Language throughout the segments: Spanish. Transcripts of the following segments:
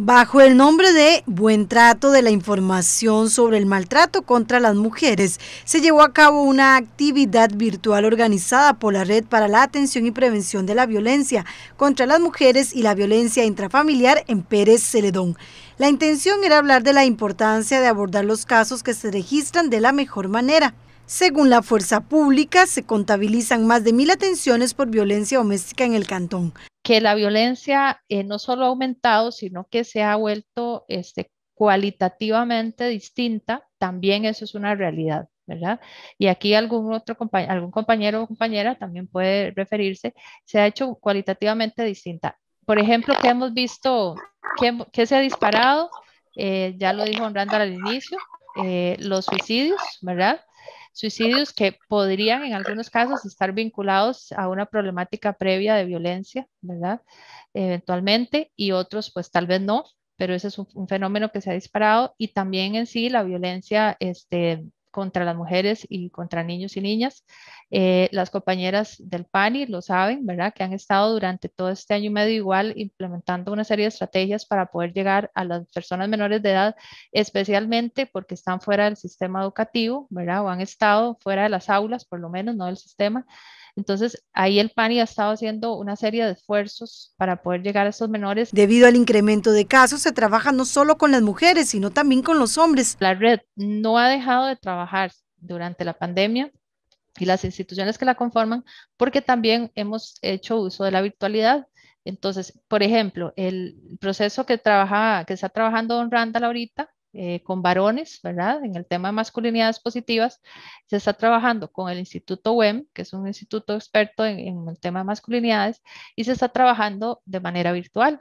Bajo el nombre de Buen Trato de la Información sobre el Maltrato contra las Mujeres, se llevó a cabo una actividad virtual organizada por la Red para la Atención y Prevención de la Violencia contra las Mujeres y la Violencia Intrafamiliar en Pérez Celedón. La intención era hablar de la importancia de abordar los casos que se registran de la mejor manera. Según la Fuerza Pública, se contabilizan más de mil atenciones por violencia doméstica en el cantón. Que la violencia eh, no solo ha aumentado, sino que se ha vuelto este, cualitativamente distinta, también eso es una realidad. ¿verdad? Y aquí algún otro compañero, algún compañero o compañera también puede referirse, se ha hecho cualitativamente distinta. Por ejemplo, que hemos visto? que se ha disparado? Eh, ya lo dijo Honrando al inicio, eh, los suicidios, ¿verdad? suicidios que podrían en algunos casos estar vinculados a una problemática previa de violencia, ¿verdad? Eventualmente, y otros pues tal vez no, pero ese es un, fenómeno que se ha disparado y también en sí la violencia este, contra las mujeres y contra niños y niñas. Eh, las compañeras del PANI lo saben, ¿verdad? Que han estado durante todo este año y medio igual implementando una serie de estrategias para poder llegar a las personas menores de edad, especialmente porque están fuera del sistema educativo, ¿verdad? O han estado fuera de las aulas, por lo menos, no del sistema. Entonces, ahí el PANI ha estado haciendo una serie de esfuerzos para poder llegar a estos menores. Debido al incremento de casos, se trabaja no solo con las mujeres, sino también con los hombres. La red no ha dejado de trabajar durante la pandemia y las instituciones que la conforman, porque también hemos hecho uso de la virtualidad. Entonces, por ejemplo, el proceso que, trabaja, que está trabajando Don Randall ahorita eh, con varones, ¿verdad? En el tema de masculinidades positivas, se está trabajando con el Instituto WEM, que es un instituto experto en el tema de masculinidades, y se está trabajando de manera virtual.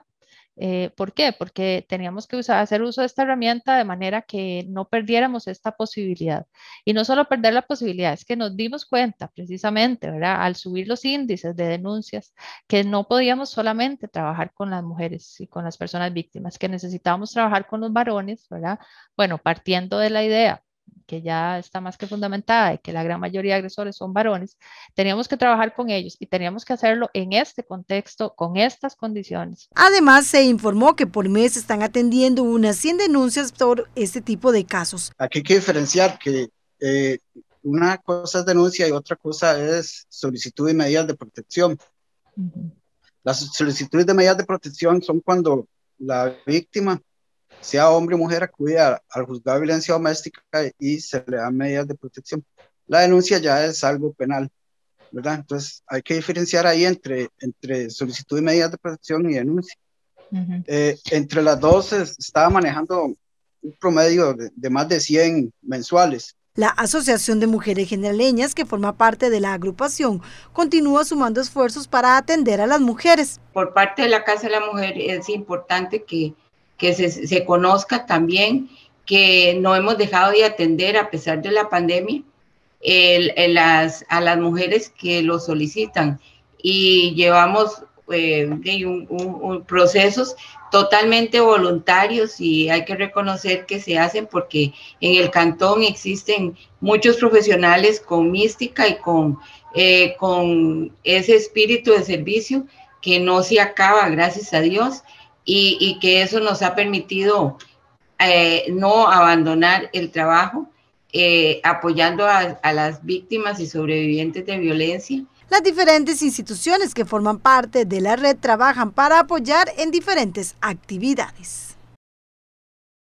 Eh, ¿Por qué? Porque teníamos que hacer uso de esta herramienta de manera que no perdiéramos esta posibilidad. Y no solo perder la posibilidad, es que nos dimos cuenta precisamente, ¿verdad? Al subir los índices de denuncias, que no podíamos solamente trabajar con las mujeres y con las personas víctimas, que necesitábamos trabajar con los varones, ¿verdad? Bueno, partiendo de la idea que ya está más que fundamentada de que la gran mayoría de agresores son varones, teníamos que trabajar con ellos y teníamos que hacerlo en este contexto, con estas condiciones. Además, se informó que por mes están atendiendo unas 100 denuncias por este tipo de casos. Aquí hay que diferenciar que eh, una cosa es denuncia y otra cosa es solicitud de medidas de protección. Las solicitudes de medidas de protección son cuando la víctima sea hombre o mujer, acude al juzgado de violencia doméstica y se le dan medidas de protección. La denuncia ya es algo penal, ¿verdad? Entonces hay que diferenciar ahí entre, entre solicitud de medidas de protección y denuncia. Eh, entre las dos estaba manejando un promedio de, de más de 100 mensuales. La Asociación de Mujeres Generaleñas, que forma parte de la agrupación, continúa sumando esfuerzos para atender a las mujeres. Por parte de la Casa de la Mujer es importante que que se, conozca también que no hemos dejado de atender a pesar de la pandemia a las mujeres que lo solicitan y llevamos eh, procesos totalmente voluntarios y hay que reconocer que se hacen porque en el cantón existen muchos profesionales con mística y con, eh, con ese espíritu de servicio que no se acaba, gracias a Dios, y, que eso nos ha permitido eh, no abandonar el trabajo, eh, apoyando a las víctimas y sobrevivientes de violencia. Las diferentes instituciones que forman parte de la red trabajan para apoyar en diferentes actividades.